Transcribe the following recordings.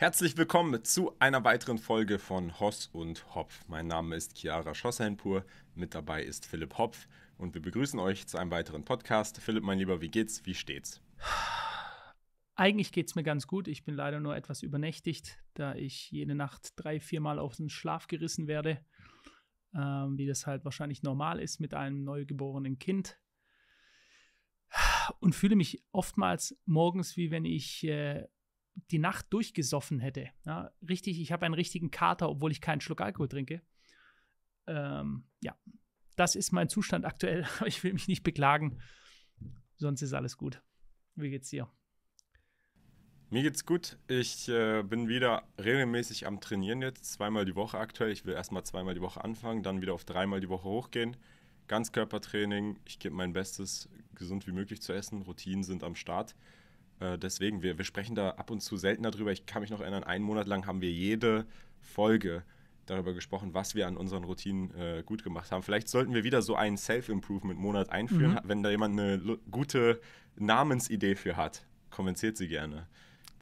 Herzlich willkommen zu einer weiteren Folge von Hoss und Hopf. Mein Name ist Chiara Schossenpur, mit dabei ist Philipp Hopf und wir begrüßen euch zu einem weiteren Podcast. Philipp, mein Lieber, wie geht's? Wie steht's? Eigentlich geht's mir ganz gut. Ich bin leider nur etwas übernächtigt, da ich jede Nacht drei, viermal auf den Schlaf gerissen werde, ähm, wie das halt wahrscheinlich normal ist mit einem neugeborenen Kind. Und fühle mich oftmals morgens, wie wenn ich. Äh, die Nacht durchgesoffen hätte. Ja, richtig, ich habe einen richtigen Kater, obwohl ich keinen Schluck Alkohol trinke. Ähm, ja, das ist mein Zustand aktuell, ich will mich nicht beklagen. Sonst ist alles gut. Wie geht's dir? Mir geht's gut. Ich äh, bin wieder regelmäßig am Trainieren jetzt, zweimal die Woche aktuell. Ich will erstmal zweimal die Woche anfangen, dann wieder auf dreimal die Woche hochgehen. Ganzkörpertraining, ich gebe mein Bestes, gesund wie möglich zu essen. Routinen sind am Start. Äh, deswegen, wir, wir sprechen da ab und zu selten darüber. Ich kann mich noch erinnern, einen Monat lang haben wir jede Folge darüber gesprochen, was wir an unseren Routinen äh, gut gemacht haben. Vielleicht sollten wir wieder so einen Self-Improvement-Monat einführen. Mhm. Wenn da jemand eine gute Namensidee für hat, kommentiert sie gerne.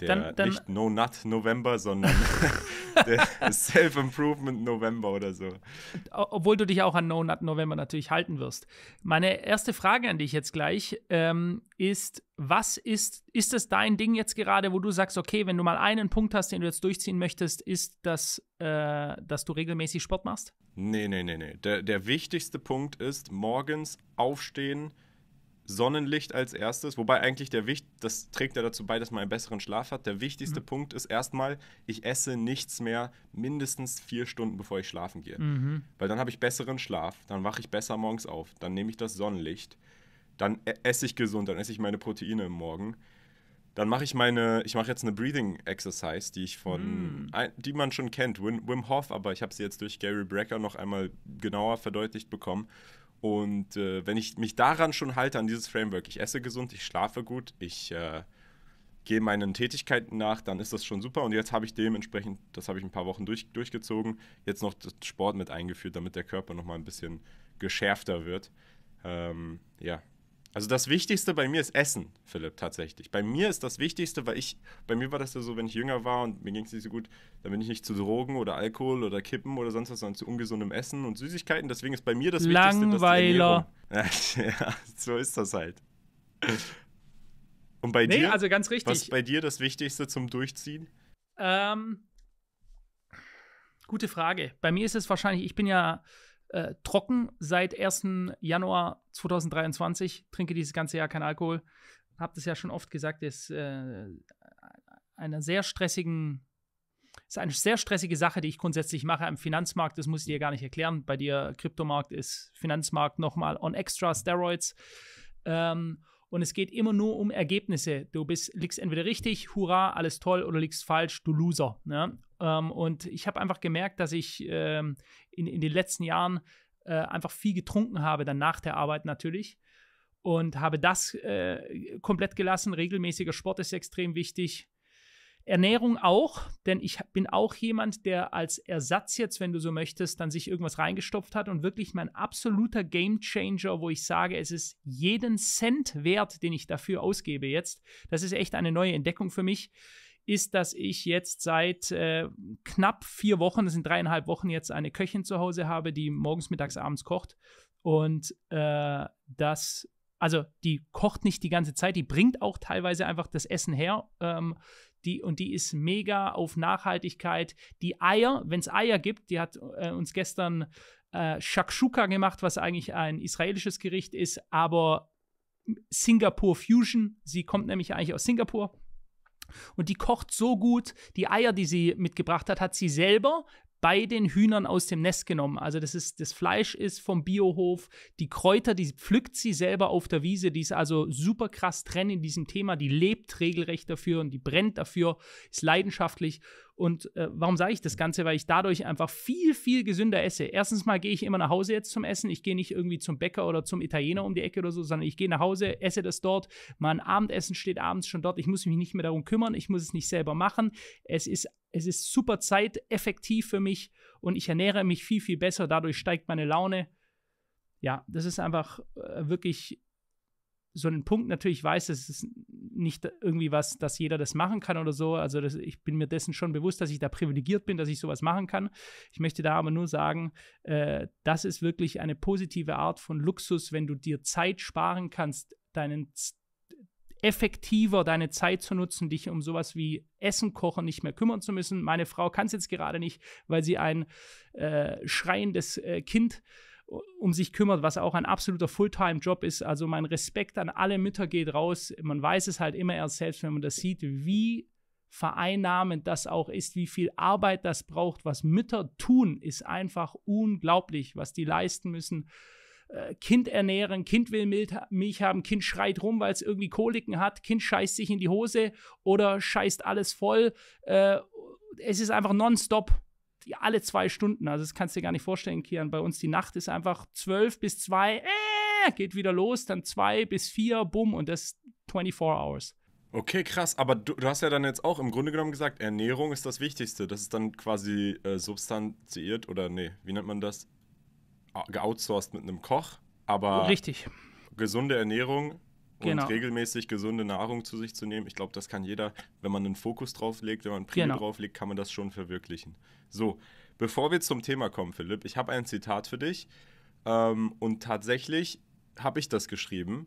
Der dann, dann, nicht No Nut November, sondern der Self-Improvement November oder so. Obwohl du dich auch an No Nut November natürlich halten wirst. Meine erste Frage an dich jetzt gleich ähm, ist: Was ist, ist das dein Ding jetzt gerade, wo du sagst, okay, wenn du mal einen Punkt hast, den du jetzt durchziehen möchtest, ist das, äh, dass du regelmäßig Sport machst? Nee, nee, nee, nee. Der, der wichtigste Punkt ist morgens aufstehen Sonnenlicht als erstes, wobei eigentlich der Wicht, das trägt ja dazu bei, dass man einen besseren Schlaf hat. Der wichtigste mhm. Punkt ist erstmal, ich esse nichts mehr mindestens vier Stunden, bevor ich schlafen gehe. Mhm. Weil dann habe ich besseren Schlaf, dann wache ich besser morgens auf, dann nehme ich das Sonnenlicht, dann e-, esse ich gesund, dann esse ich meine Proteine im Morgen. Dann mache ich meine, ich mache jetzt eine Breathing Exercise, die ich von, mhm. die man schon kennt, Wim, Wim Hof, aber ich habe sie jetzt durch Gary Brecker noch einmal genauer verdeutlicht bekommen. Und äh, wenn ich mich daran schon halte, an dieses Framework, ich esse gesund, ich schlafe gut, ich äh, gehe meinen Tätigkeiten nach, dann ist das schon super. Und jetzt habe ich dementsprechend, das habe ich ein paar Wochen durch, durchgezogen, jetzt noch Sport mit eingeführt, damit der Körper nochmal ein bisschen geschärfter wird. Ähm, ja, also das Wichtigste bei mir ist Essen, Philipp, tatsächlich. Bei mir ist das Wichtigste, weil ich, bei mir war das ja so, wenn ich jünger war und mir ging es nicht so gut, dann bin ich nicht zu Drogen oder Alkohol oder Kippen oder sonst was, sondern zu ungesundem Essen und Süßigkeiten. Deswegen ist bei mir das Langweiler. Wichtigste, Langweiler. Ja, so ist das halt. Und bei nee, dir? also ganz richtig. Was ist bei dir das Wichtigste zum Durchziehen? Ähm, gute Frage. Bei mir ist es wahrscheinlich, ich bin ja äh, trocken seit 1. Januar 2023. Trinke dieses ganze Jahr keinen Alkohol. Hab das ja schon oft gesagt, ist äh, einer sehr stressigen ist eine sehr stressige Sache, die ich grundsätzlich mache am Finanzmarkt. Das muss ich dir gar nicht erklären. Bei dir Kryptomarkt ist Finanzmarkt nochmal on extra Steroids. Ähm, und es geht immer nur um Ergebnisse. Du bist, liegst entweder richtig, hurra, alles toll, oder liegst falsch, du Loser. Ne? Ähm, und ich habe einfach gemerkt, dass ich ähm, in, in den letzten Jahren äh, einfach viel getrunken habe, dann nach der Arbeit natürlich. Und habe das äh, komplett gelassen. Regelmäßiger Sport ist extrem wichtig. Ernährung auch, denn ich bin auch jemand, der als Ersatz jetzt, wenn du so möchtest, dann sich irgendwas reingestopft hat und wirklich mein absoluter Gamechanger, wo ich sage, es ist jeden Cent wert, den ich dafür ausgebe jetzt. Das ist echt eine neue Entdeckung für mich ist, dass ich jetzt seit äh, knapp vier Wochen, das sind dreieinhalb Wochen jetzt, eine Köchin zu Hause habe, die morgens, mittags, abends kocht. Und äh, das, also die kocht nicht die ganze Zeit, die bringt auch teilweise einfach das Essen her. Ähm, die, und die ist mega auf Nachhaltigkeit. Die Eier, wenn es Eier gibt, die hat äh, uns gestern äh, Shakshuka gemacht, was eigentlich ein israelisches Gericht ist, aber Singapore Fusion. Sie kommt nämlich eigentlich aus Singapur und die kocht so gut, die Eier, die sie mitgebracht hat, hat sie selber bei den Hühnern aus dem Nest genommen. Also das ist das Fleisch ist vom Biohof, die Kräuter, die pflückt sie selber auf der Wiese, die ist also super krass drin in diesem Thema, die lebt regelrecht dafür und die brennt dafür, ist leidenschaftlich und äh, warum sage ich das Ganze? Weil ich dadurch einfach viel, viel gesünder esse. Erstens mal gehe ich immer nach Hause jetzt zum Essen. Ich gehe nicht irgendwie zum Bäcker oder zum Italiener um die Ecke oder so, sondern ich gehe nach Hause, esse das dort. Mein Abendessen steht abends schon dort. Ich muss mich nicht mehr darum kümmern. Ich muss es nicht selber machen. Es ist es ist super zeiteffektiv für mich und ich ernähre mich viel, viel besser. Dadurch steigt meine Laune. Ja, das ist einfach äh, wirklich so einen Punkt natürlich weiß, es ist nicht irgendwie was, dass jeder das machen kann oder so. Also das, ich bin mir dessen schon bewusst, dass ich da privilegiert bin, dass ich sowas machen kann. Ich möchte da aber nur sagen, äh, das ist wirklich eine positive Art von Luxus, wenn du dir Zeit sparen kannst, deinen effektiver deine Zeit zu nutzen, dich um sowas wie Essen kochen nicht mehr kümmern zu müssen. Meine Frau kann es jetzt gerade nicht, weil sie ein äh, schreiendes äh, Kind um sich kümmert, was auch ein absoluter Fulltime-Job ist. Also mein Respekt an alle Mütter geht raus. Man weiß es halt immer erst selbst, wenn man das sieht, wie vereinnahmend das auch ist, wie viel Arbeit das braucht. Was Mütter tun, ist einfach unglaublich, was die leisten müssen. Äh, kind ernähren, Kind will Milch haben, Kind schreit rum, weil es irgendwie Koliken hat, Kind scheißt sich in die Hose oder scheißt alles voll. Äh, es ist einfach nonstop alle zwei Stunden. Also das kannst du dir gar nicht vorstellen, Kian. Bei uns die Nacht ist einfach zwölf bis zwei, äh, geht wieder los, dann zwei bis vier, bumm, und das 24 Hours. Okay, krass. Aber du, du, hast ja dann jetzt auch im Grunde genommen gesagt, Ernährung ist das Wichtigste. Das ist dann quasi äh, substanziert oder nee, wie nennt man das? Geoutsourced mit einem Koch. Aber. Richtig. Gesunde Ernährung Genau. Und regelmäßig gesunde Nahrung zu sich zu nehmen, ich glaube, das kann jeder, wenn man einen Fokus drauf legt, wenn man Prio genau. drauf legt, kann man das schon verwirklichen. So, bevor wir zum Thema kommen, Philipp, ich habe ein Zitat für dich. Ähm, und tatsächlich habe ich das geschrieben.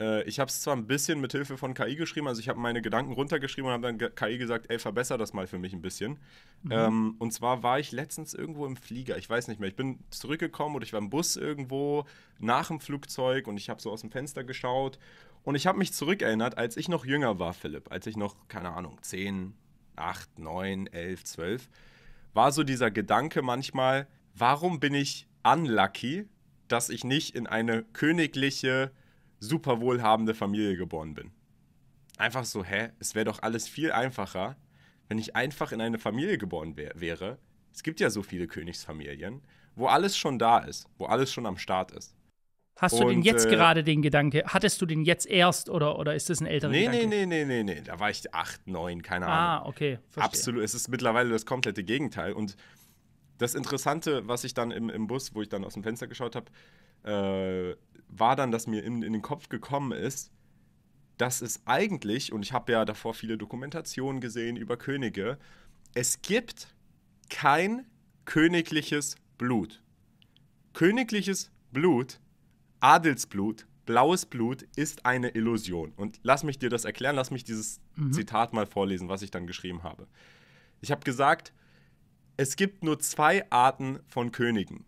Äh, ich habe es zwar ein bisschen mit Hilfe von KI geschrieben, also ich habe meine Gedanken runtergeschrieben und habe dann KI gesagt, ey, verbessere das mal für mich ein bisschen. Mhm. Ähm, und zwar war ich letztens irgendwo im Flieger, ich weiß nicht mehr, ich bin zurückgekommen oder ich war im Bus irgendwo nach dem Flugzeug und ich habe so aus dem Fenster geschaut und ich habe mich zurückerinnert, als ich noch jünger war, Philipp, als ich noch, keine Ahnung, 10, 8, 9, 11, 12, war so dieser Gedanke manchmal, warum bin ich unlucky, dass ich nicht in eine königliche super wohlhabende Familie geboren bin. Einfach so, hä? Es wäre doch alles viel einfacher, wenn ich einfach in eine Familie geboren wär wäre. Es gibt ja so viele Königsfamilien, wo alles schon da ist, wo alles schon am Start ist. Hast du und, den jetzt äh, gerade den Gedanke? Hattest du den jetzt erst oder, oder ist das ein älterer nee, Gedanke? Nee, nee, nee, nee, nee. Da war ich acht, neun, keine ah, Ahnung. Ah, okay. Verstehe. Absolut. Es ist mittlerweile das komplette Gegenteil. Und das Interessante, was ich dann im, im Bus, wo ich dann aus dem Fenster geschaut habe, äh, war dann, dass mir in, in den Kopf gekommen ist, dass es eigentlich, und ich habe ja davor viele Dokumentationen gesehen über Könige, es gibt kein königliches Blut. Königliches Blut, Adelsblut, blaues Blut ist eine Illusion. Und lass mich dir das erklären, lass mich dieses mhm. Zitat mal vorlesen, was ich dann geschrieben habe. Ich habe gesagt, es gibt nur zwei Arten von Königen.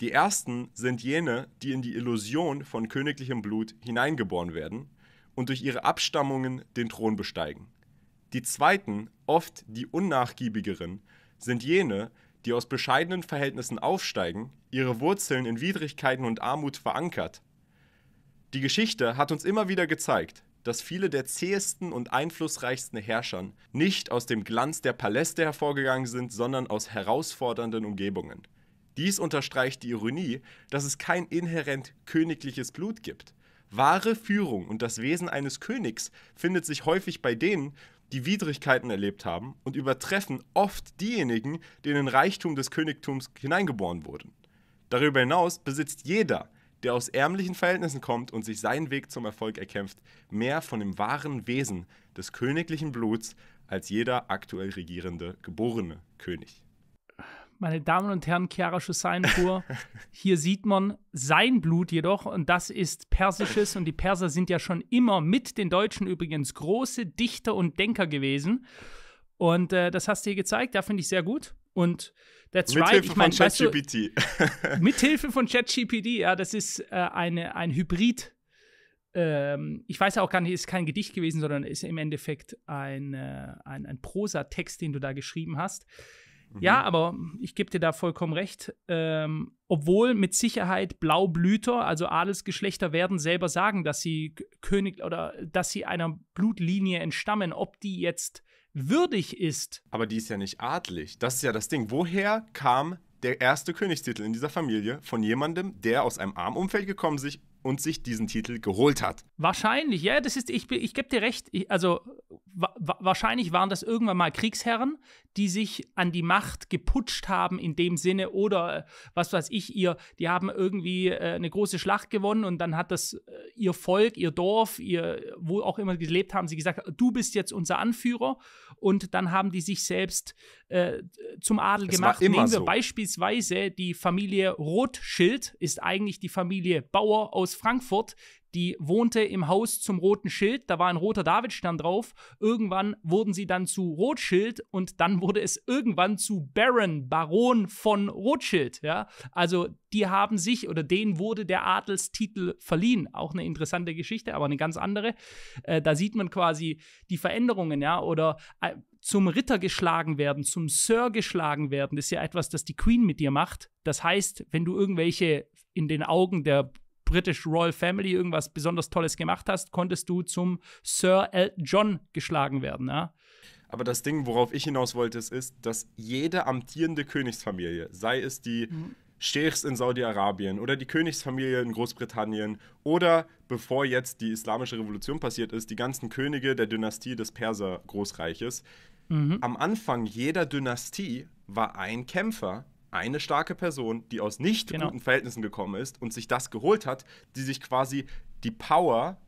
Die ersten sind jene, die in die Illusion von königlichem Blut hineingeboren werden und durch ihre Abstammungen den Thron besteigen. Die zweiten, oft die unnachgiebigeren, sind jene, die aus bescheidenen Verhältnissen aufsteigen, ihre Wurzeln in Widrigkeiten und Armut verankert. Die Geschichte hat uns immer wieder gezeigt, dass viele der zähesten und einflussreichsten Herrschern nicht aus dem Glanz der Paläste hervorgegangen sind, sondern aus herausfordernden Umgebungen. Dies unterstreicht die Ironie, dass es kein inhärent königliches Blut gibt. Wahre Führung und das Wesen eines Königs findet sich häufig bei denen, die Widrigkeiten erlebt haben und übertreffen oft diejenigen, denen Reichtum des Königtums hineingeboren wurden. Darüber hinaus besitzt jeder, der aus ärmlichen Verhältnissen kommt und sich seinen Weg zum Erfolg erkämpft, mehr von dem wahren Wesen des königlichen Bluts als jeder aktuell regierende geborene König. Meine Damen und Herren, Chiara Schusseinpur, hier sieht man sein Blut jedoch und das ist persisches und die Perser sind ja schon immer mit den Deutschen übrigens große Dichter und Denker gewesen. Und äh, das hast du hier gezeigt, da finde ich sehr gut. Und that's Mithilfe right. Ich mein, von ChatGPT. Weißt du, mithilfe von ChatGPT, ja, das ist äh, eine, ein Hybrid. Ähm, ich weiß auch gar nicht, ist kein Gedicht gewesen, sondern ist im Endeffekt ein, äh, ein, ein Prosatext, den du da geschrieben hast. Ja, mhm. aber ich gebe dir da vollkommen recht. Ähm, obwohl mit Sicherheit Blaublüter, also Adelsgeschlechter, werden selber sagen, dass sie König oder dass sie einer Blutlinie entstammen. Ob die jetzt würdig ist. Aber die ist ja nicht adlig. Das ist ja das Ding. Woher kam der erste Königstitel in dieser Familie von jemandem, der aus einem armen Umfeld gekommen ist und sich diesen Titel geholt hat. Wahrscheinlich, ja, das ist, ich, ich gebe dir recht, ich, also wa wahrscheinlich waren das irgendwann mal Kriegsherren, die sich an die Macht geputscht haben in dem Sinne oder äh, was weiß ich, ihr, die haben irgendwie äh, eine große Schlacht gewonnen und dann hat das äh, ihr Volk, ihr Dorf, ihr, wo auch immer sie gelebt haben, sie gesagt, du bist jetzt unser Anführer und dann haben die sich selbst äh, zum Adel es gemacht. Nehmen wir so. beispielsweise die Familie Rothschild, ist eigentlich die Familie Bauer aus Frankfurt, die wohnte im Haus zum roten Schild, da war ein roter Davidstern drauf. Irgendwann wurden sie dann zu Rothschild und dann wurde es irgendwann zu Baron, Baron von Rothschild. ja? Also, die haben sich oder denen wurde der Adelstitel verliehen. Auch eine interessante Geschichte, aber eine ganz andere. Äh, da sieht man quasi die Veränderungen, ja, oder äh, zum Ritter geschlagen werden, zum Sir geschlagen werden, das ist ja etwas, das die Queen mit dir macht. Das heißt, wenn du irgendwelche in den Augen der British Royal Family irgendwas besonders Tolles gemacht hast, konntest du zum Sir Elton John geschlagen werden. Ja? Aber das Ding, worauf ich hinaus wollte, ist, dass jede amtierende Königsfamilie, sei es die mhm. Scheichs in Saudi-Arabien oder die Königsfamilie in Großbritannien oder bevor jetzt die Islamische Revolution passiert ist, die ganzen Könige der Dynastie des Perser-Großreiches. Mhm. Am Anfang jeder Dynastie war ein Kämpfer, eine starke Person, die aus nicht genau. guten Verhältnissen gekommen ist und sich das geholt hat, die sich quasi die Power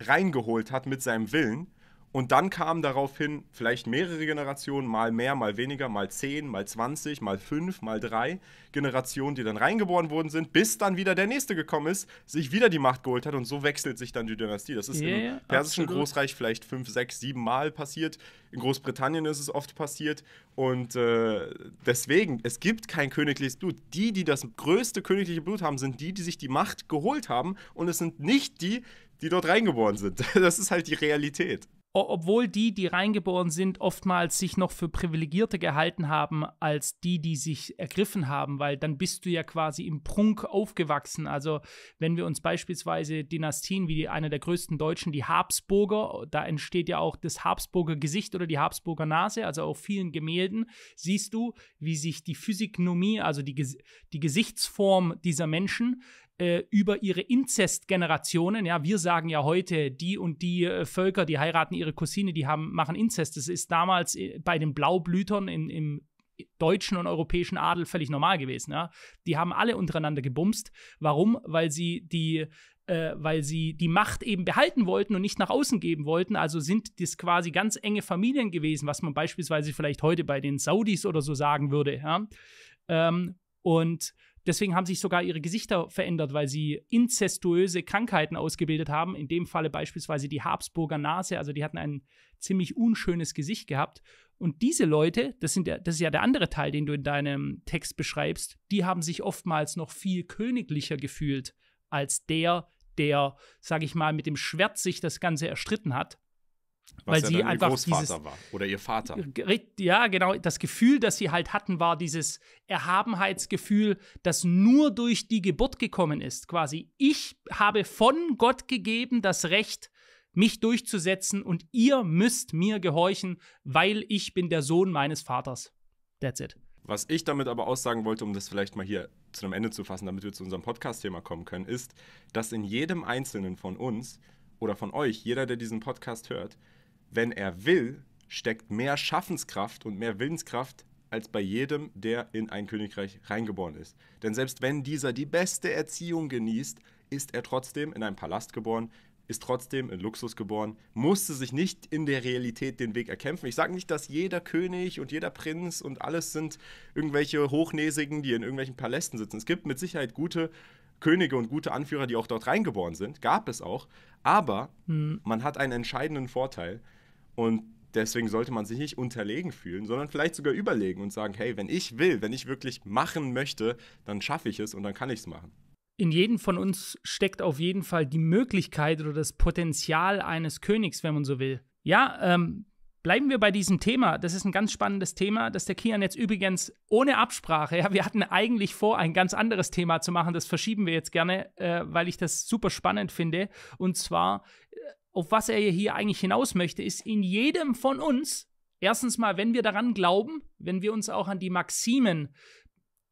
reingeholt hat mit seinem Willen und dann kamen daraufhin vielleicht mehrere Generationen, mal mehr, mal weniger, mal 10, mal 20, mal 5, mal 3 Generationen, die dann reingeboren worden sind, bis dann wieder der nächste gekommen ist, sich wieder die Macht geholt hat und so wechselt sich dann die Dynastie. Das ist yeah, im persischen absolut. Großreich vielleicht 5, 6, 7 Mal passiert. In Großbritannien ist es oft passiert. Und äh, deswegen, es gibt kein königliches Blut. Die, die das größte königliche Blut haben, sind die, die sich die Macht geholt haben und es sind nicht die, die dort reingeboren sind. Das ist halt die Realität obwohl die, die reingeboren sind, oftmals sich noch für privilegierter gehalten haben als die, die sich ergriffen haben, weil dann bist du ja quasi im Prunk aufgewachsen. Also wenn wir uns beispielsweise Dynastien wie die, eine der größten deutschen, die Habsburger, da entsteht ja auch das Habsburger Gesicht oder die Habsburger Nase, also auf vielen Gemälden siehst du, wie sich die Physiognomie, also die, die Gesichtsform dieser Menschen äh, über ihre Inzestgenerationen. Ja, wir sagen ja heute, die und die äh, Völker, die heiraten ihre Cousine, die haben, machen Inzest. Das ist damals äh, bei den Blaublütern in, im deutschen und europäischen Adel völlig normal gewesen. Ja? Die haben alle untereinander gebumst. Warum? Weil sie die äh, weil sie die Macht eben behalten wollten und nicht nach außen geben wollten. Also sind das quasi ganz enge Familien gewesen, was man beispielsweise vielleicht heute bei den Saudis oder so sagen würde. Ja? Ähm, und Deswegen haben sich sogar ihre Gesichter verändert, weil sie inzestuöse Krankheiten ausgebildet haben. In dem Falle beispielsweise die Habsburger Nase. Also die hatten ein ziemlich unschönes Gesicht gehabt. Und diese Leute, das, sind, das ist ja der andere Teil, den du in deinem Text beschreibst, die haben sich oftmals noch viel königlicher gefühlt als der, der, sag ich mal, mit dem Schwert sich das Ganze erstritten hat. Was weil sie einfach ihr Großvater dieses, war oder ihr Vater. Ja, genau. Das Gefühl, das sie halt hatten, war dieses Erhabenheitsgefühl, das nur durch die Geburt gekommen ist. Quasi, ich habe von Gott gegeben das Recht, mich durchzusetzen und ihr müsst mir gehorchen, weil ich bin der Sohn meines Vaters. That's it. Was ich damit aber aussagen wollte, um das vielleicht mal hier zu einem Ende zu fassen, damit wir zu unserem Podcast-Thema kommen können, ist, dass in jedem Einzelnen von uns oder von euch, jeder, der diesen Podcast hört, wenn er will, steckt mehr Schaffenskraft und mehr Willenskraft als bei jedem, der in ein Königreich reingeboren ist. Denn selbst wenn dieser die beste Erziehung genießt, ist er trotzdem in einem Palast geboren, ist trotzdem in Luxus geboren, musste sich nicht in der Realität den Weg erkämpfen. Ich sage nicht, dass jeder König und jeder Prinz und alles sind irgendwelche Hochnäsigen, die in irgendwelchen Palästen sitzen. Es gibt mit Sicherheit gute Könige und gute Anführer, die auch dort reingeboren sind, gab es auch, aber mhm. man hat einen entscheidenden Vorteil, und deswegen sollte man sich nicht unterlegen fühlen, sondern vielleicht sogar überlegen und sagen, hey, wenn ich will, wenn ich wirklich machen möchte, dann schaffe ich es und dann kann ich es machen. In jedem von uns steckt auf jeden Fall die Möglichkeit oder das Potenzial eines Königs, wenn man so will. Ja, ähm, bleiben wir bei diesem Thema. Das ist ein ganz spannendes Thema, das der Kian jetzt übrigens ohne Absprache, ja, wir hatten eigentlich vor, ein ganz anderes Thema zu machen, das verschieben wir jetzt gerne, äh, weil ich das super spannend finde. Und zwar äh, auf was er hier eigentlich hinaus möchte, ist in jedem von uns, erstens mal, wenn wir daran glauben, wenn wir uns auch an die Maximen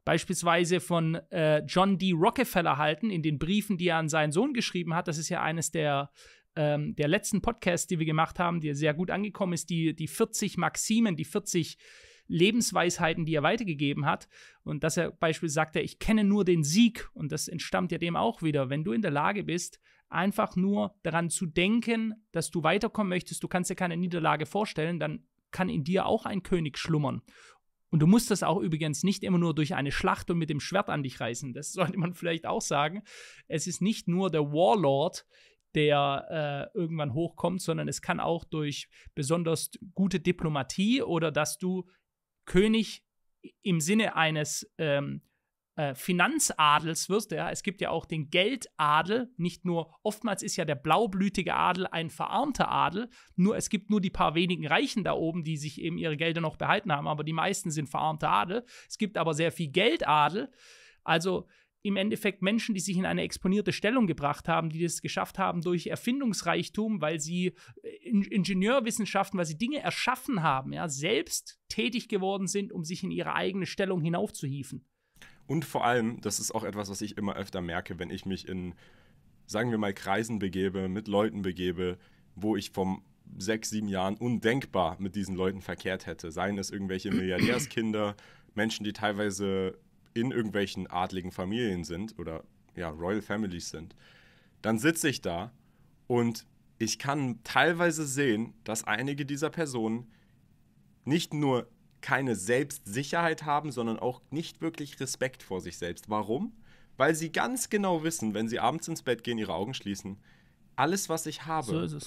beispielsweise von äh, John D. Rockefeller halten, in den Briefen, die er an seinen Sohn geschrieben hat, das ist ja eines der, ähm, der letzten Podcasts, die wir gemacht haben, die sehr gut angekommen ist, die, die 40 Maximen, die 40 Lebensweisheiten, die er weitergegeben hat. Und dass er beispielsweise sagte, ich kenne nur den Sieg. Und das entstammt ja dem auch wieder. Wenn du in der Lage bist, einfach nur daran zu denken, dass du weiterkommen möchtest, du kannst dir keine Niederlage vorstellen, dann kann in dir auch ein König schlummern. Und du musst das auch übrigens nicht immer nur durch eine Schlacht und mit dem Schwert an dich reißen. Das sollte man vielleicht auch sagen. Es ist nicht nur der Warlord, der äh, irgendwann hochkommt, sondern es kann auch durch besonders gute Diplomatie oder dass du König im Sinne eines ähm, äh, Finanzadels wirst. Ja? Es gibt ja auch den Geldadel, nicht nur, oftmals ist ja der blaublütige Adel ein verarmter Adel, nur es gibt nur die paar wenigen Reichen da oben, die sich eben ihre Gelder noch behalten haben, aber die meisten sind verarmter Adel. Es gibt aber sehr viel Geldadel. Also im Endeffekt Menschen, die sich in eine exponierte Stellung gebracht haben, die das geschafft haben durch Erfindungsreichtum, weil sie äh, in Ingenieurwissenschaften, weil sie Dinge erschaffen haben, ja, selbst tätig geworden sind, um sich in ihre eigene Stellung hinaufzuhieven. Und vor allem, das ist auch etwas, was ich immer öfter merke, wenn ich mich in, sagen wir mal, Kreisen begebe, mit Leuten begebe, wo ich vom sechs, sieben Jahren undenkbar mit diesen Leuten verkehrt hätte. Seien es irgendwelche Milliardärskinder, Menschen, die teilweise in irgendwelchen adligen Familien sind oder ja, Royal Families sind. Dann sitze ich da und ich kann teilweise sehen, dass einige dieser Personen nicht nur keine Selbstsicherheit haben, sondern auch nicht wirklich Respekt vor sich selbst. Warum? Weil sie ganz genau wissen, wenn sie abends ins Bett gehen, ihre Augen schließen, alles, was ich habe, so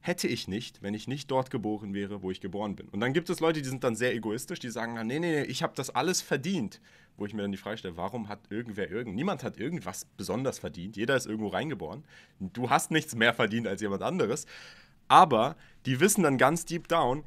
hätte ich nicht, wenn ich nicht dort geboren wäre, wo ich geboren bin. Und dann gibt es Leute, die sind dann sehr egoistisch, die sagen, ah, nee, nee, nee, ich habe das alles verdient. Wo ich mir dann die Frage stelle, warum hat irgendwer irgend... Niemand hat irgendwas besonders verdient. Jeder ist irgendwo reingeboren. Du hast nichts mehr verdient als jemand anderes. Aber die wissen dann ganz deep down,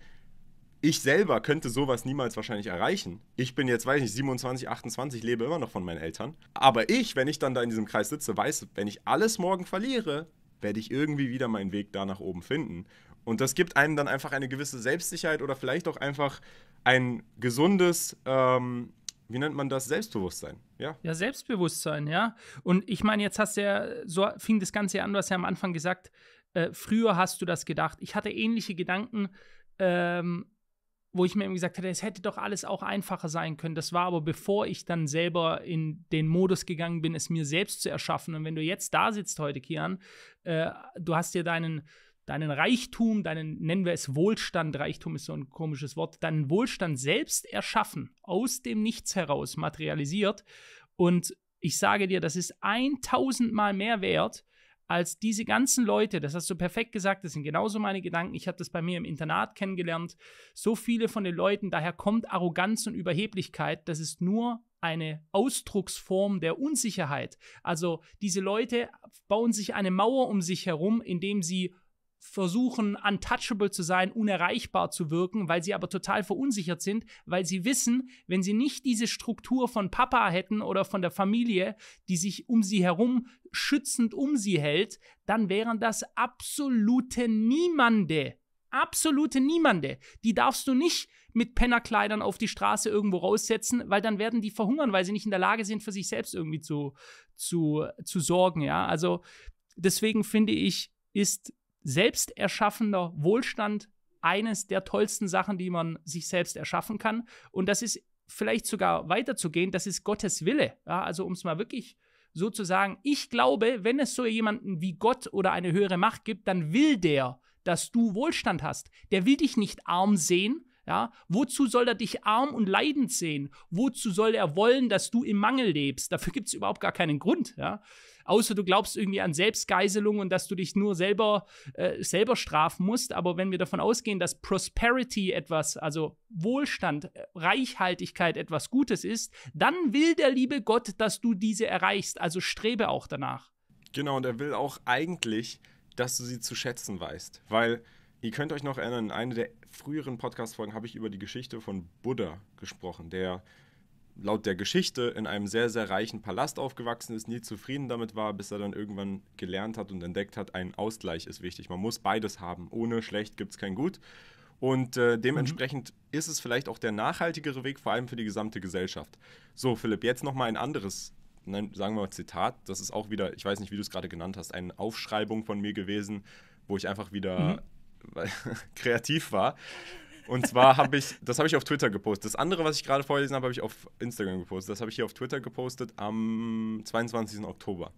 ich selber könnte sowas niemals wahrscheinlich erreichen. Ich bin jetzt, weiß ich nicht, 27, 28, lebe immer noch von meinen Eltern. Aber ich, wenn ich dann da in diesem Kreis sitze, weiß, wenn ich alles morgen verliere, werde ich irgendwie wieder meinen Weg da nach oben finden. Und das gibt einem dann einfach eine gewisse Selbstsicherheit oder vielleicht auch einfach ein gesundes, ähm, wie nennt man das, Selbstbewusstsein. Ja. ja, Selbstbewusstsein, ja. Und ich meine, jetzt hast du ja, so fing das Ganze an, du hast ja am Anfang gesagt, äh, früher hast du das gedacht. Ich hatte ähnliche Gedanken. Ähm, wo ich mir eben gesagt hätte, es hätte doch alles auch einfacher sein können. Das war aber bevor ich dann selber in den Modus gegangen bin, es mir selbst zu erschaffen. Und wenn du jetzt da sitzt heute, Kian, äh, du hast dir deinen deinen Reichtum, deinen, nennen wir es Wohlstand, Reichtum ist so ein komisches Wort, deinen Wohlstand selbst erschaffen, aus dem Nichts heraus materialisiert. Und ich sage dir, das ist 1000 Mal mehr wert, als diese ganzen Leute, das hast du perfekt gesagt, das sind genauso meine Gedanken. Ich habe das bei mir im Internat kennengelernt. So viele von den Leuten, daher kommt Arroganz und Überheblichkeit, das ist nur eine Ausdrucksform der Unsicherheit. Also diese Leute bauen sich eine Mauer um sich herum, indem sie versuchen, untouchable zu sein, unerreichbar zu wirken, weil sie aber total verunsichert sind, weil sie wissen, wenn sie nicht diese Struktur von Papa hätten oder von der Familie, die sich um sie herum schützend um sie hält, dann wären das absolute Niemande. Absolute Niemande. Die darfst du nicht mit Pennerkleidern auf die Straße irgendwo raussetzen, weil dann werden die verhungern, weil sie nicht in der Lage sind, für sich selbst irgendwie zu, zu, zu sorgen, ja. Also deswegen finde ich, ist selbst erschaffener Wohlstand eines der tollsten Sachen, die man sich selbst erschaffen kann. Und das ist vielleicht sogar weiterzugehen, das ist Gottes Wille. Ja, also um es mal wirklich so zu sagen, ich glaube, wenn es so jemanden wie Gott oder eine höhere Macht gibt, dann will der, dass du Wohlstand hast. Der will dich nicht arm sehen. Ja, wozu soll er dich arm und leidend sehen? Wozu soll er wollen, dass du im Mangel lebst? Dafür gibt es überhaupt gar keinen Grund. Ja? außer du glaubst irgendwie an Selbstgeiselung und dass du dich nur selber, äh, selber strafen musst. Aber wenn wir davon ausgehen, dass Prosperity etwas, also Wohlstand, äh, Reichhaltigkeit etwas Gutes ist, dann will der liebe Gott, dass du diese erreichst. Also strebe auch danach. Genau, und er will auch eigentlich, dass du sie zu schätzen weißt. Weil ihr könnt euch noch erinnern, in einer der früheren Podcast-Folgen habe ich über die Geschichte von Buddha gesprochen, der laut der Geschichte in einem sehr, sehr reichen Palast aufgewachsen ist, nie zufrieden damit war, bis er dann irgendwann gelernt hat und entdeckt hat, ein Ausgleich ist wichtig. Man muss beides haben. Ohne schlecht gibt es kein Gut. Und äh, mhm. dementsprechend mhm. ist es vielleicht auch der nachhaltigere Weg, vor allem für die gesamte Gesellschaft. So, Philipp, jetzt nochmal ein anderes, nein, sagen wir mal Zitat. Das ist auch wieder, ich weiß nicht, wie du es gerade genannt hast, eine Aufschreibung von mir gewesen, wo ich einfach wieder mhm. kreativ war. Und zwar habe ich, das habe ich auf Twitter gepostet. Das andere, was ich gerade vorgelesen habe, habe ich auf Instagram gepostet. Das habe ich hier auf Twitter gepostet am 22. Oktober.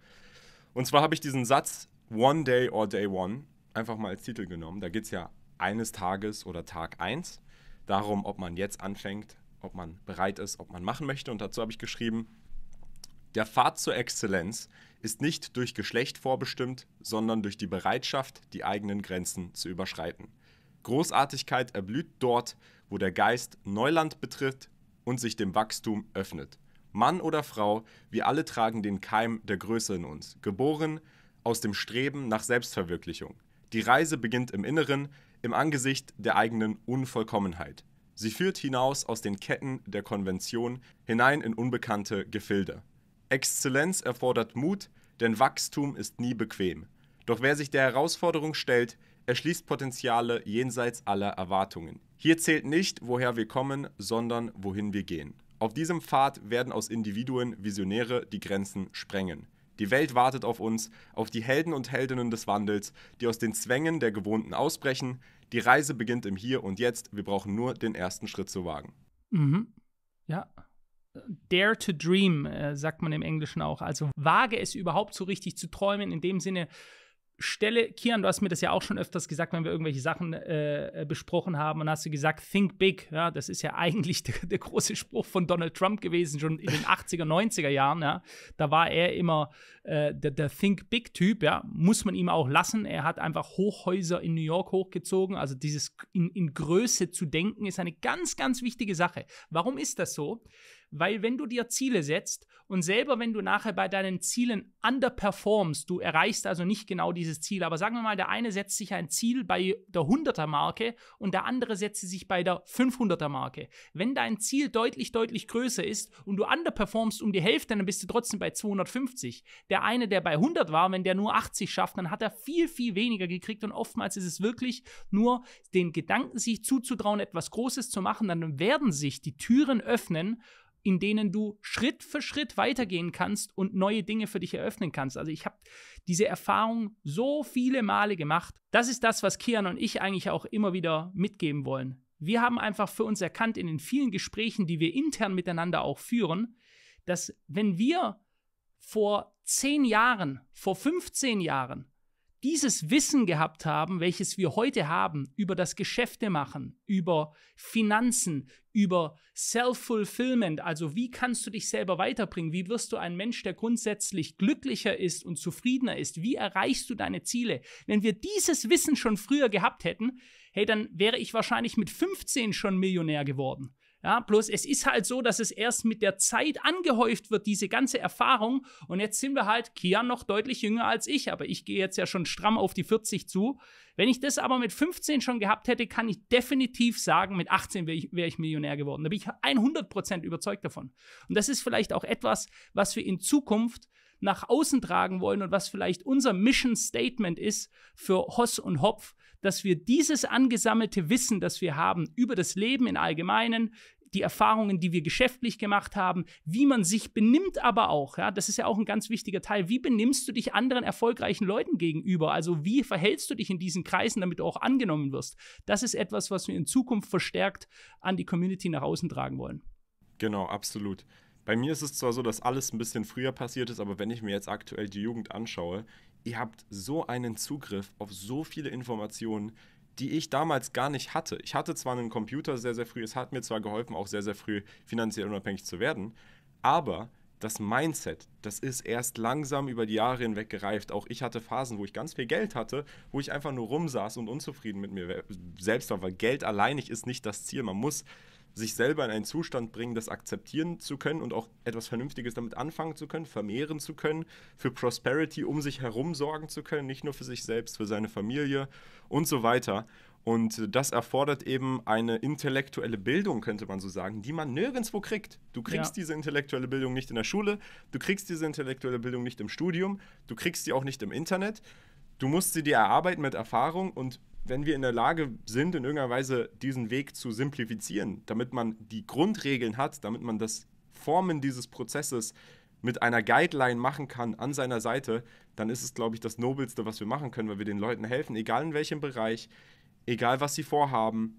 Und zwar habe ich diesen Satz One Day or Day One einfach mal als Titel genommen. Da geht es ja eines Tages oder Tag 1 darum, ob man jetzt anfängt, ob man bereit ist, ob man machen möchte. Und dazu habe ich geschrieben, der Pfad zur Exzellenz ist nicht durch Geschlecht vorbestimmt, sondern durch die Bereitschaft, die eigenen Grenzen zu überschreiten. Großartigkeit erblüht dort, wo der Geist Neuland betritt und sich dem Wachstum öffnet. Mann oder Frau, wir alle tragen den Keim der Größe in uns, geboren aus dem Streben nach Selbstverwirklichung. Die Reise beginnt im Inneren, im Angesicht der eigenen Unvollkommenheit. Sie führt hinaus aus den Ketten der Konvention hinein in unbekannte Gefilde. Exzellenz erfordert Mut, denn Wachstum ist nie bequem. Doch wer sich der Herausforderung stellt, erschließt Potenziale jenseits aller Erwartungen. Hier zählt nicht, woher wir kommen, sondern wohin wir gehen. Auf diesem Pfad werden aus Individuen Visionäre die Grenzen sprengen. Die Welt wartet auf uns, auf die Helden und Heldinnen des Wandels, die aus den Zwängen der Gewohnten ausbrechen. Die Reise beginnt im Hier und Jetzt. Wir brauchen nur den ersten Schritt zu wagen. Mhm. Ja. Dare to dream, äh, sagt man im Englischen auch. Also wage es überhaupt so richtig zu träumen, in dem Sinne, Stelle, Kian, du hast mir das ja auch schon öfters gesagt, wenn wir irgendwelche Sachen äh, äh besprochen haben, und hast du gesagt, think big. Ja, das ist ja eigentlich der, der große Spruch von Donald Trump gewesen, schon in den 80er, 90er Jahren. Ja. Da war er immer äh, der, der, Think Big-Typ, ja. Muss man ihm auch lassen. Er hat einfach Hochhäuser in New York hochgezogen. Also dieses in, in Größe zu denken, ist eine ganz, ganz wichtige Sache. Warum ist das so? Weil wenn du dir Ziele setzt und selber, wenn du nachher bei deinen Zielen underperformst, du erreichst also nicht genau dieses Ziel, aber sagen wir mal, der eine setzt sich ein Ziel bei der 100er Marke und der andere setzt sich bei der 500er Marke. Wenn dein Ziel deutlich, deutlich größer ist und du underperformst um die Hälfte, dann bist du trotzdem bei 250. Der eine, der bei 100 war, wenn der nur 80 schafft, dann hat er viel, viel weniger gekriegt und oftmals ist es wirklich nur den Gedanken, sich zuzutrauen, etwas Großes zu machen, dann werden sich die Türen öffnen, in denen du Schritt für Schritt weitergehen kannst und neue Dinge für dich eröffnen kannst. Also ich habe diese Erfahrung so viele Male gemacht. Das ist das, was Kian und ich eigentlich auch immer wieder mitgeben wollen. Wir haben einfach für uns erkannt in den vielen Gesprächen, die wir intern miteinander auch führen, dass wenn wir vor zehn Jahren, vor 15 Jahren dieses Wissen gehabt haben, welches wir heute haben, über das Geschäfte machen, über Finanzen, über Self-Fulfillment, also wie kannst du dich selber weiterbringen, wie wirst du ein Mensch, der grundsätzlich glücklicher ist und zufriedener ist, wie erreichst du deine Ziele. Wenn wir dieses Wissen schon früher gehabt hätten, hey, dann wäre ich wahrscheinlich mit 15 schon Millionär geworden. Ja, bloß es ist halt so, dass es erst mit der Zeit angehäuft wird, diese ganze Erfahrung. Und jetzt sind wir halt, Kian noch deutlich jünger als ich, aber ich gehe jetzt ja schon stramm auf die 40 zu. Wenn ich das aber mit 15 schon gehabt hätte, kann ich definitiv sagen, mit 18 wäre ich, wär ich Millionär geworden. Da bin ich 100% überzeugt davon. Und das ist vielleicht auch etwas, was wir in Zukunft nach außen tragen wollen und was vielleicht unser Mission Statement ist für Hoss und Hopf, dass wir dieses angesammelte Wissen, das wir haben über das Leben im Allgemeinen, die Erfahrungen, die wir geschäftlich gemacht haben, wie man sich benimmt, aber auch, ja, das ist ja auch ein ganz wichtiger Teil. Wie benimmst du dich anderen erfolgreichen Leuten gegenüber? Also wie verhältst du dich in diesen Kreisen, damit du auch angenommen wirst? Das ist etwas, was wir in Zukunft verstärkt an die Community nach außen tragen wollen. Genau, absolut. Bei mir ist es zwar so, dass alles ein bisschen früher passiert ist, aber wenn ich mir jetzt aktuell die Jugend anschaue, ihr habt so einen Zugriff auf so viele Informationen, die ich damals gar nicht hatte. Ich hatte zwar einen Computer sehr, sehr früh, es hat mir zwar geholfen, auch sehr, sehr früh finanziell unabhängig zu werden, aber das Mindset, das ist erst langsam über die Jahre hinweg gereift. Auch ich hatte Phasen, wo ich ganz viel Geld hatte, wo ich einfach nur rumsaß und unzufrieden mit mir selbst war, weil Geld alleinig ist nicht das Ziel. Man muss sich selber in einen Zustand bringen, das akzeptieren zu können und auch etwas Vernünftiges damit anfangen zu können, vermehren zu können, für Prosperity um sich herum sorgen zu können, nicht nur für sich selbst, für seine Familie und so weiter. Und das erfordert eben eine intellektuelle Bildung, könnte man so sagen, die man nirgendwo kriegt. Du kriegst ja. diese intellektuelle Bildung nicht in der Schule, du kriegst diese intellektuelle Bildung nicht im Studium, du kriegst sie auch nicht im Internet. Du musst sie dir erarbeiten mit Erfahrung und wenn wir in der Lage sind, in irgendeiner Weise diesen Weg zu simplifizieren, damit man die Grundregeln hat, damit man das Formen dieses Prozesses mit einer Guideline machen kann an seiner Seite, dann ist es, glaube ich, das Nobelste, was wir machen können, weil wir den Leuten helfen, egal in welchem Bereich, egal was sie vorhaben,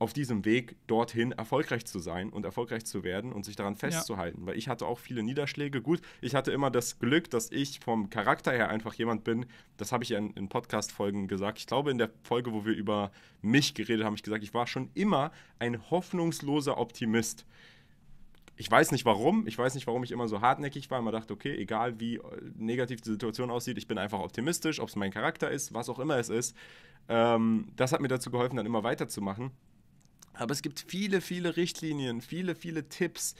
auf diesem Weg dorthin erfolgreich zu sein und erfolgreich zu werden und sich daran festzuhalten. Ja. Weil ich hatte auch viele Niederschläge. Gut, ich hatte immer das Glück, dass ich vom Charakter her einfach jemand bin. Das habe ich ja in, in Podcast-Folgen gesagt. Ich glaube, in der Folge, wo wir über mich geredet haben, habe ich gesagt, ich war schon immer ein hoffnungsloser Optimist. Ich weiß nicht warum, ich weiß nicht, warum ich immer so hartnäckig war. Immer dachte, okay, egal wie äh, negativ die Situation aussieht, ich bin einfach optimistisch, ob es mein Charakter ist, was auch immer es ist. Ähm, das hat mir dazu geholfen, dann immer weiterzumachen. Aber es gibt viele, viele Richtlinien, viele, viele Tipps,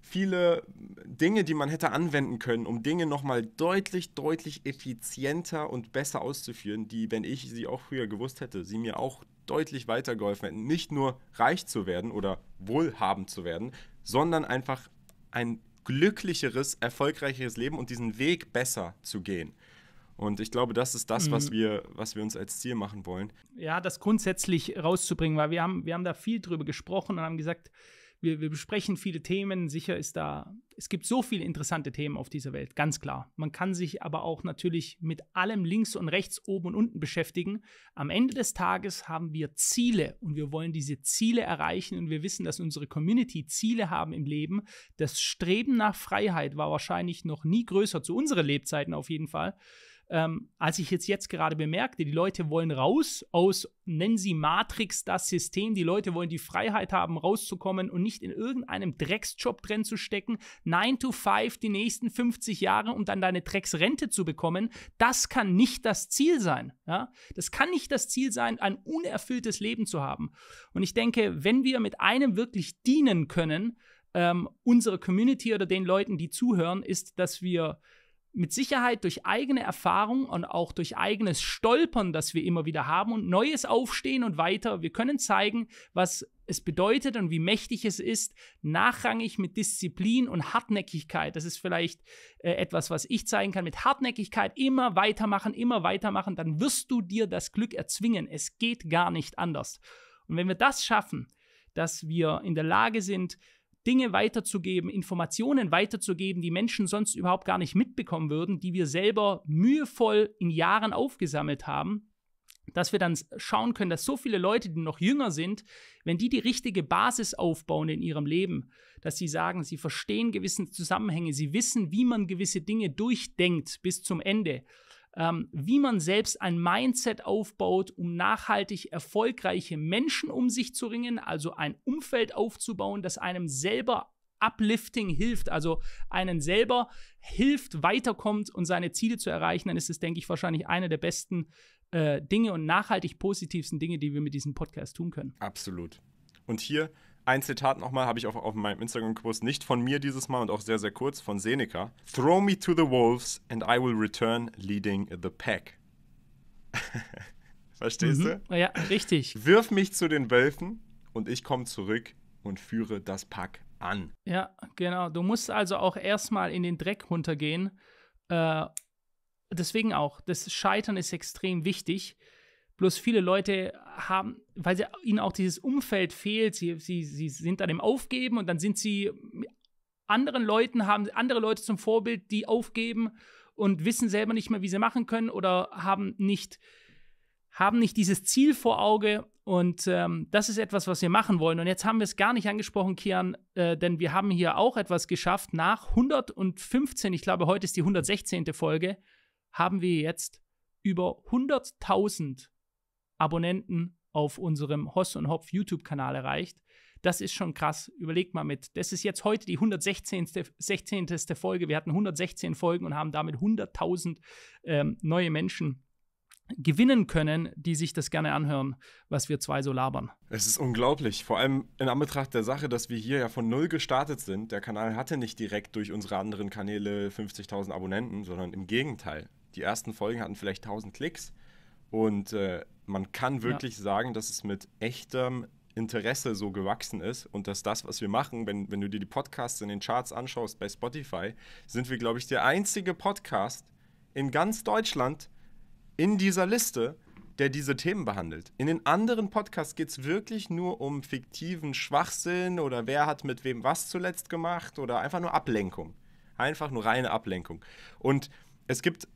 viele Dinge, die man hätte anwenden können, um Dinge nochmal deutlich, deutlich effizienter und besser auszuführen, die, wenn ich sie auch früher gewusst hätte, sie mir auch deutlich weitergeholfen hätten, nicht nur reich zu werden oder wohlhabend zu werden, sondern einfach ein glücklicheres, erfolgreicheres Leben und diesen Weg besser zu gehen. Und ich glaube, das ist das, was mhm. wir, was wir uns als Ziel machen wollen. Ja, das grundsätzlich rauszubringen, weil wir haben, wir haben da viel drüber gesprochen und haben gesagt, wir, wir besprechen viele Themen. Sicher ist da, es gibt so viele interessante Themen auf dieser Welt, ganz klar. Man kann sich aber auch natürlich mit allem links und rechts, oben und unten beschäftigen. Am Ende des Tages haben wir Ziele und wir wollen diese Ziele erreichen und wir wissen, dass unsere Community Ziele haben im Leben. Das Streben nach Freiheit war wahrscheinlich noch nie größer, zu unseren Lebzeiten auf jeden Fall ähm, als ich jetzt, jetzt gerade bemerkte, die Leute wollen raus aus, nennen sie Matrix das System, die Leute wollen die Freiheit haben, rauszukommen und nicht in irgendeinem Drecksjob drin zu stecken, 9 to 5 die nächsten 50 Jahre, um dann deine Drecksrente zu bekommen, das kann nicht das Ziel sein. Ja? Das kann nicht das Ziel sein, ein unerfülltes Leben zu haben. Und ich denke, wenn wir mit einem wirklich dienen können, ähm, unserer Community oder den Leuten, die zuhören, ist, dass wir mit Sicherheit durch eigene Erfahrung und auch durch eigenes Stolpern, das wir immer wieder haben und neues Aufstehen und weiter. Wir können zeigen, was es bedeutet und wie mächtig es ist, nachrangig mit Disziplin und Hartnäckigkeit. Das ist vielleicht äh, etwas, was ich zeigen kann. Mit Hartnäckigkeit immer weitermachen, immer weitermachen, dann wirst du dir das Glück erzwingen. Es geht gar nicht anders. Und wenn wir das schaffen, dass wir in der Lage sind, Dinge weiterzugeben, Informationen weiterzugeben, die Menschen sonst überhaupt gar nicht mitbekommen würden, die wir selber mühevoll in Jahren aufgesammelt haben, dass wir dann schauen können, dass so viele Leute, die noch jünger sind, wenn die die richtige Basis aufbauen in ihrem Leben, dass sie sagen, sie verstehen gewisse Zusammenhänge, sie wissen, wie man gewisse Dinge durchdenkt bis zum Ende, ähm, wie man selbst ein Mindset aufbaut, um nachhaltig erfolgreiche Menschen um sich zu ringen, also ein Umfeld aufzubauen, das einem selber Uplifting hilft, also einen selber hilft, weiterkommt und seine Ziele zu erreichen, dann ist es, denke ich, wahrscheinlich eine der besten äh, Dinge und nachhaltig positivsten Dinge, die wir mit diesem Podcast tun können. Absolut. Und hier ein Zitat nochmal habe ich auf, auf meinem Instagram gepostet, nicht von mir dieses Mal und auch sehr, sehr kurz, von Seneca. Throw me to the wolves and I will return leading the pack. Verstehst mhm. du? Ja, richtig. Wirf mich zu den Wölfen und ich komme zurück und führe das Pack an. Ja, genau. Du musst also auch erstmal in den Dreck runtergehen. Äh, deswegen auch, das Scheitern ist extrem wichtig. Bloß viele Leute haben, weil sie, ihnen auch dieses Umfeld fehlt, sie, sie, sie sind an dem Aufgeben und dann sind sie anderen Leuten, haben andere Leute zum Vorbild, die aufgeben und wissen selber nicht mehr, wie sie machen können oder haben nicht, haben nicht dieses Ziel vor Auge. Und ähm, das ist etwas, was wir machen wollen. Und jetzt haben wir es gar nicht angesprochen, Kian, äh, denn wir haben hier auch etwas geschafft. Nach 115, ich glaube, heute ist die 116. Folge, haben wir jetzt über 100.000 Abonnenten auf unserem Hoss und Hopf YouTube-Kanal erreicht. Das ist schon krass. Überlegt mal mit. Das ist jetzt heute die 116. 16. Folge. Wir hatten 116 Folgen und haben damit 100.000 ähm, neue Menschen gewinnen können, die sich das gerne anhören, was wir zwei so labern. Es ist unglaublich, vor allem in Anbetracht der Sache, dass wir hier ja von null gestartet sind. Der Kanal hatte nicht direkt durch unsere anderen Kanäle 50.000 Abonnenten, sondern im Gegenteil. Die ersten Folgen hatten vielleicht 1.000 Klicks und äh, man kann wirklich ja. sagen, dass es mit echtem Interesse so gewachsen ist und dass das, was wir machen, wenn, wenn du dir die Podcasts in den Charts anschaust bei Spotify, sind wir, glaube ich, der einzige Podcast in ganz Deutschland in dieser Liste, der diese Themen behandelt. In den anderen Podcasts geht es wirklich nur um fiktiven Schwachsinn oder wer hat mit wem was zuletzt gemacht oder einfach nur Ablenkung. Einfach nur reine Ablenkung. Und es gibt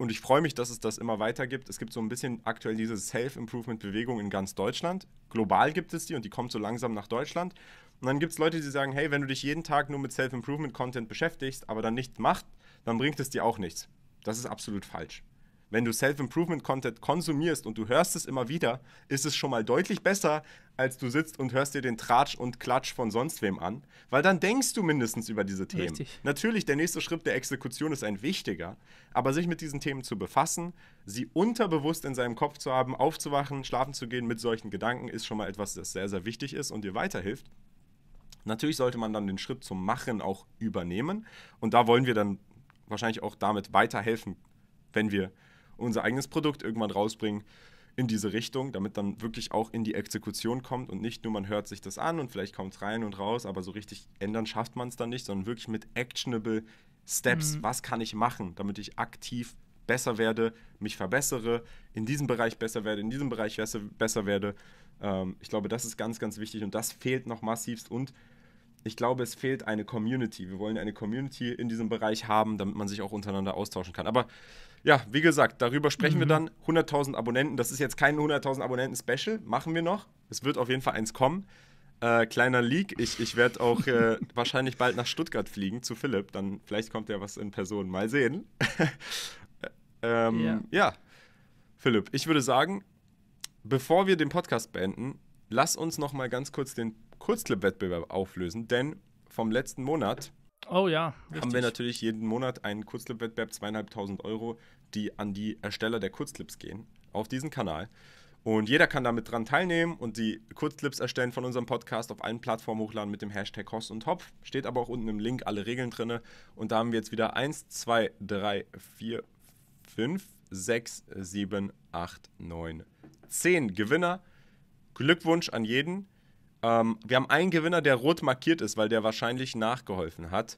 und ich freue mich, dass es das immer weiter gibt. Es gibt so ein bisschen aktuell diese Self-Improvement-Bewegung in ganz Deutschland. Global gibt es die und die kommt so langsam nach Deutschland. Und dann gibt es Leute, die sagen, hey, wenn du dich jeden Tag nur mit Self-Improvement-Content beschäftigst, aber dann nichts machst, dann bringt es dir auch nichts. Das ist absolut falsch wenn du Self-Improvement-Content konsumierst und du hörst es immer wieder, ist es schon mal deutlich besser, als du sitzt und hörst dir den Tratsch und Klatsch von sonst wem an, weil dann denkst du mindestens über diese Themen. Richtig. Natürlich, der nächste Schritt der Exekution ist ein wichtiger, aber sich mit diesen Themen zu befassen, sie unterbewusst in seinem Kopf zu haben, aufzuwachen, schlafen zu gehen mit solchen Gedanken, ist schon mal etwas, das sehr, sehr wichtig ist und dir weiterhilft. Natürlich sollte man dann den Schritt zum Machen auch übernehmen und da wollen wir dann wahrscheinlich auch damit weiterhelfen, wenn wir unser eigenes Produkt irgendwann rausbringen in diese Richtung, damit dann wirklich auch in die Exekution kommt und nicht nur man hört sich das an und vielleicht kommt es rein und raus, aber so richtig ändern schafft man es dann nicht, sondern wirklich mit actionable Steps, mhm. was kann ich machen, damit ich aktiv besser werde, mich verbessere, in diesem Bereich besser werde, in diesem Bereich besser, besser werde. Ähm, ich glaube, das ist ganz, ganz wichtig und das fehlt noch massivst und ich glaube, es fehlt eine Community. Wir wollen eine Community in diesem Bereich haben, damit man sich auch untereinander austauschen kann. Aber ja, wie gesagt, darüber sprechen mhm. wir dann. 100.000 Abonnenten, das ist jetzt kein 100.000 Abonnenten-Special, machen wir noch. Es wird auf jeden Fall eins kommen. Äh, kleiner Leak, ich, ich werde auch äh, wahrscheinlich bald nach Stuttgart fliegen zu Philipp. Dann vielleicht kommt ja was in Person. Mal sehen. ähm, yeah. Ja, Philipp, ich würde sagen, bevor wir den Podcast beenden, lass uns noch mal ganz kurz den Kurzclip-Wettbewerb auflösen, denn vom letzten Monat oh, ja, haben wir natürlich jeden Monat einen Kurzclip-Wettbewerb, zweieinhalbtausend Euro, die an die Ersteller der Kurzclips gehen, auf diesen Kanal. Und jeder kann damit dran teilnehmen und die Kurzclips erstellen von unserem Podcast auf allen Plattformen hochladen mit dem Hashtag Host und Hopf. Steht aber auch unten im Link alle Regeln drin. Und da haben wir jetzt wieder 1, 2, 3, 4, 5, 6, 7, 8, 9, 10 Gewinner. Glückwunsch an jeden. Ähm, wir haben einen Gewinner, der rot markiert ist, weil der wahrscheinlich nachgeholfen hat.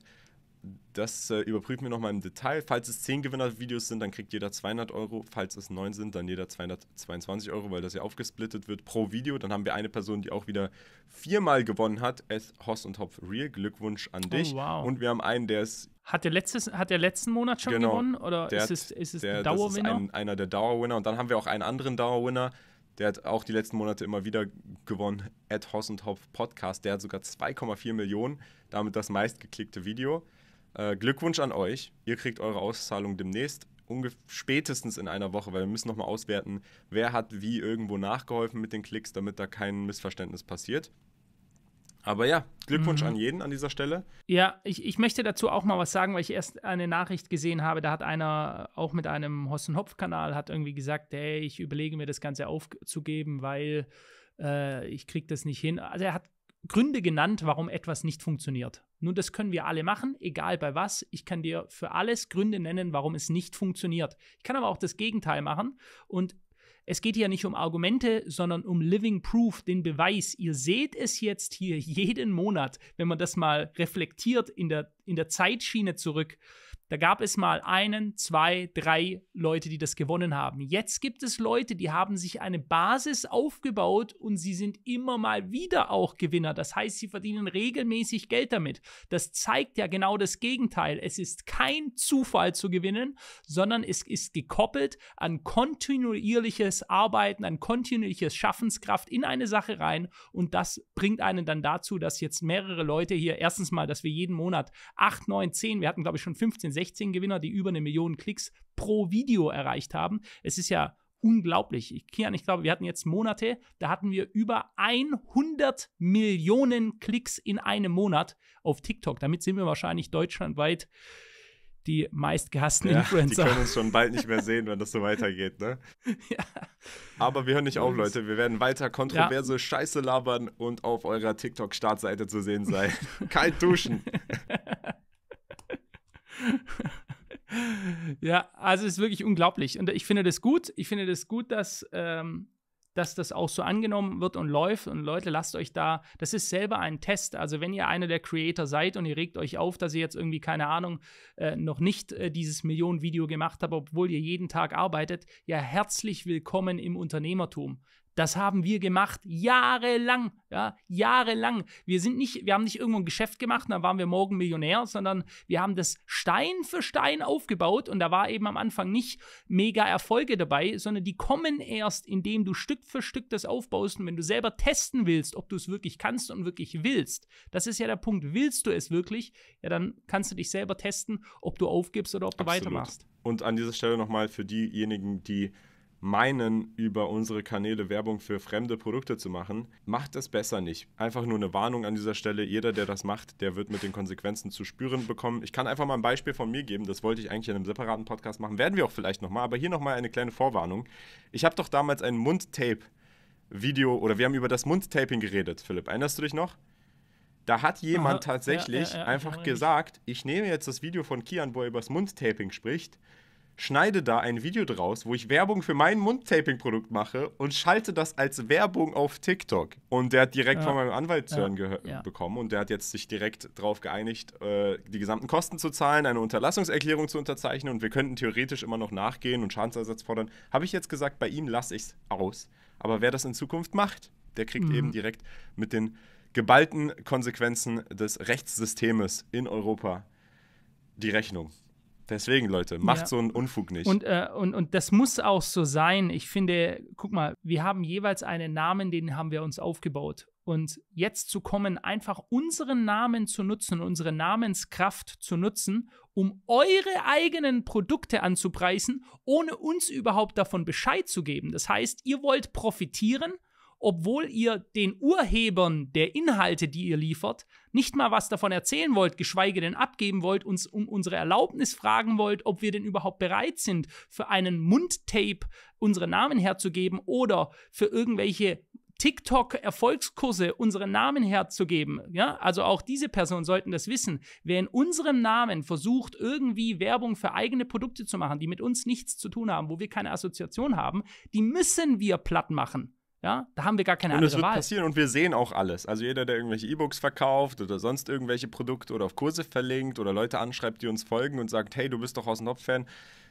Das äh, überprüfen wir nochmal im Detail. Falls es 10 Gewinnervideos sind, dann kriegt jeder 200 Euro. Falls es 9 sind, dann jeder 222 Euro, weil das ja aufgesplittet wird pro Video. Dann haben wir eine Person, die auch wieder viermal gewonnen hat. Es Hoss und Hopf Real. Glückwunsch an oh, dich. Oh, wow. Und wir haben einen, der ist. Hat der, letztes, hat der letzten Monat schon genau, gewonnen? Oder ist, es, ist es der, ein Dauerwinner? Das ist ein, einer der Dauerwinner. Und dann haben wir auch einen anderen Dauerwinner der hat auch die letzten Monate immer wieder gewonnen. Ed Hoss und Hopf Podcast. Der hat sogar 2,4 Millionen. Damit das meistgeklickte Video. Äh, Glückwunsch an euch. Ihr kriegt eure Auszahlung demnächst. Spätestens in einer Woche, weil wir müssen nochmal auswerten, wer hat wie irgendwo nachgeholfen mit den Klicks, damit da kein Missverständnis passiert. Aber ja, Glückwunsch mhm. an jeden an dieser Stelle. Ja, ich, ich möchte dazu auch mal was sagen, weil ich erst eine Nachricht gesehen habe, da hat einer auch mit einem Hossen-Hopf-Kanal hat irgendwie gesagt, hey, ich überlege mir das Ganze aufzugeben, weil äh, ich kriege das nicht hin. Also er hat Gründe genannt, warum etwas nicht funktioniert. Nun, das können wir alle machen, egal bei was. Ich kann dir für alles Gründe nennen, warum es nicht funktioniert. Ich kann aber auch das Gegenteil machen und es geht hier nicht um Argumente, sondern um Living Proof, den Beweis. Ihr seht es jetzt hier jeden Monat, wenn man das mal reflektiert in der, in der Zeitschiene zurück. Da gab es mal einen, zwei, drei Leute, die das gewonnen haben. Jetzt gibt es Leute, die haben sich eine Basis aufgebaut und sie sind immer mal wieder auch Gewinner. Das heißt, sie verdienen regelmäßig Geld damit. Das zeigt ja genau das Gegenteil. Es ist kein Zufall zu gewinnen, sondern es ist gekoppelt an kontinuierliches Arbeiten, an kontinuierliches Schaffenskraft in eine Sache rein und das bringt einen dann dazu, dass jetzt mehrere Leute hier erstens mal, dass wir jeden Monat 8, 9, 10, wir hatten glaube ich schon 15, 16 16 Gewinner, die über eine Million Klicks pro Video erreicht haben. Es ist ja unglaublich. Ich, Kian, ich glaube, wir hatten jetzt Monate, da hatten wir über 100 Millionen Klicks in einem Monat auf TikTok. Damit sind wir wahrscheinlich deutschlandweit die meistgehassten ja, Influencer. Die können uns schon bald nicht mehr sehen, wenn das so weitergeht, ne? Ja. Aber wir hören nicht auf, Leute. Wir werden weiter kontroverse ja. Scheiße labern und auf eurer TikTok-Startseite zu sehen sein. Kalt duschen. ja, also es ist wirklich unglaublich. Und ich finde das gut. Ich finde das gut, dass, ähm, dass das auch so angenommen wird und läuft. Und Leute, lasst euch da, das ist selber ein Test. Also wenn ihr einer der Creator seid und ihr regt euch auf, dass ihr jetzt irgendwie, keine Ahnung, äh, noch nicht äh, dieses Millionen-Video gemacht habt, obwohl ihr jeden Tag arbeitet, ja, herzlich willkommen im Unternehmertum. Das haben wir gemacht, jahrelang, ja, jahrelang. Wir sind nicht, wir haben nicht irgendwo ein Geschäft gemacht, dann waren wir morgen Millionär, sondern wir haben das Stein für Stein aufgebaut und da war eben am Anfang nicht mega Erfolge dabei, sondern die kommen erst, indem du Stück für Stück das aufbaust und wenn du selber testen willst, ob du es wirklich kannst und wirklich willst. Das ist ja der Punkt, willst du es wirklich? Ja, dann kannst du dich selber testen, ob du aufgibst oder ob du Absolut. weitermachst. Und an dieser Stelle nochmal für diejenigen, die meinen, über unsere Kanäle Werbung für fremde Produkte zu machen, macht das besser nicht. Einfach nur eine Warnung an dieser Stelle. Jeder, der das macht, der wird mit den Konsequenzen zu spüren bekommen. Ich kann einfach mal ein Beispiel von mir geben. Das wollte ich eigentlich in einem separaten Podcast machen. Werden wir auch vielleicht nochmal. Aber hier nochmal eine kleine Vorwarnung. Ich habe doch damals ein Mundtape-Video oder wir haben über das Mundtaping geredet, Philipp. Erinnerst du dich noch? Da hat jemand Aha, tatsächlich ja, ja, ja, einfach gesagt, ich nehme jetzt das Video von Kian, wo er über das Mundtaping spricht schneide da ein Video draus, wo ich Werbung für mein Mundtaping-Produkt mache und schalte das als Werbung auf TikTok. Und der hat direkt ja. von meinem Anwalt zu hören ja. ja. bekommen und der hat jetzt sich direkt darauf geeinigt, äh, die gesamten Kosten zu zahlen, eine Unterlassungserklärung zu unterzeichnen und wir könnten theoretisch immer noch nachgehen und Schadensersatz fordern. Habe ich jetzt gesagt, bei ihm lasse ich es aus. Aber wer das in Zukunft macht, der kriegt mhm. eben direkt mit den geballten Konsequenzen des Rechtssystems in Europa die Rechnung. Deswegen, Leute, macht ja. so einen Unfug nicht. Und, äh, und, und das muss auch so sein. Ich finde, guck mal, wir haben jeweils einen Namen, den haben wir uns aufgebaut. Und jetzt zu kommen, einfach unseren Namen zu nutzen, unsere Namenskraft zu nutzen, um eure eigenen Produkte anzupreisen, ohne uns überhaupt davon Bescheid zu geben. Das heißt, ihr wollt profitieren obwohl ihr den Urhebern der Inhalte, die ihr liefert, nicht mal was davon erzählen wollt, geschweige denn abgeben wollt, uns um unsere Erlaubnis fragen wollt, ob wir denn überhaupt bereit sind, für einen Mundtape unsere Namen herzugeben oder für irgendwelche TikTok-Erfolgskurse unseren Namen herzugeben. Ja, also auch diese Personen sollten das wissen. Wer in unserem Namen versucht, irgendwie Werbung für eigene Produkte zu machen, die mit uns nichts zu tun haben, wo wir keine Assoziation haben, die müssen wir platt machen. Ja, da haben wir gar keine andere Wahl. Und es wird Wahl. passieren und wir sehen auch alles. Also jeder, der irgendwelche E-Books verkauft oder sonst irgendwelche Produkte oder auf Kurse verlinkt oder Leute anschreibt, die uns folgen und sagt, hey, du bist doch Haus Topf-Fan,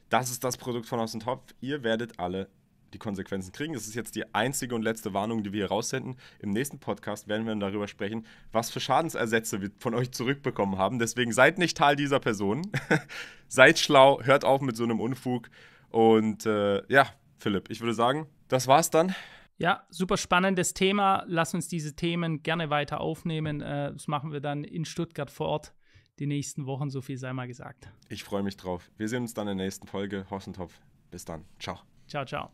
das ist das Produkt von Haus Topf. Ihr werdet alle die Konsequenzen kriegen. Das ist jetzt die einzige und letzte Warnung, die wir hier raussenden. Im nächsten Podcast werden wir dann darüber sprechen, was für Schadensersätze wir von euch zurückbekommen haben. Deswegen seid nicht Teil dieser Person. seid schlau, hört auf mit so einem Unfug. Und äh, ja, Philipp, ich würde sagen, das war's dann. Ja, super spannendes Thema. Lass uns diese Themen gerne weiter aufnehmen. Äh, das machen wir dann in Stuttgart vor Ort die nächsten Wochen. So viel sei mal gesagt. Ich freue mich drauf. Wir sehen uns dann in der nächsten Folge. Hossentopf. Bis dann. Ciao. Ciao, ciao.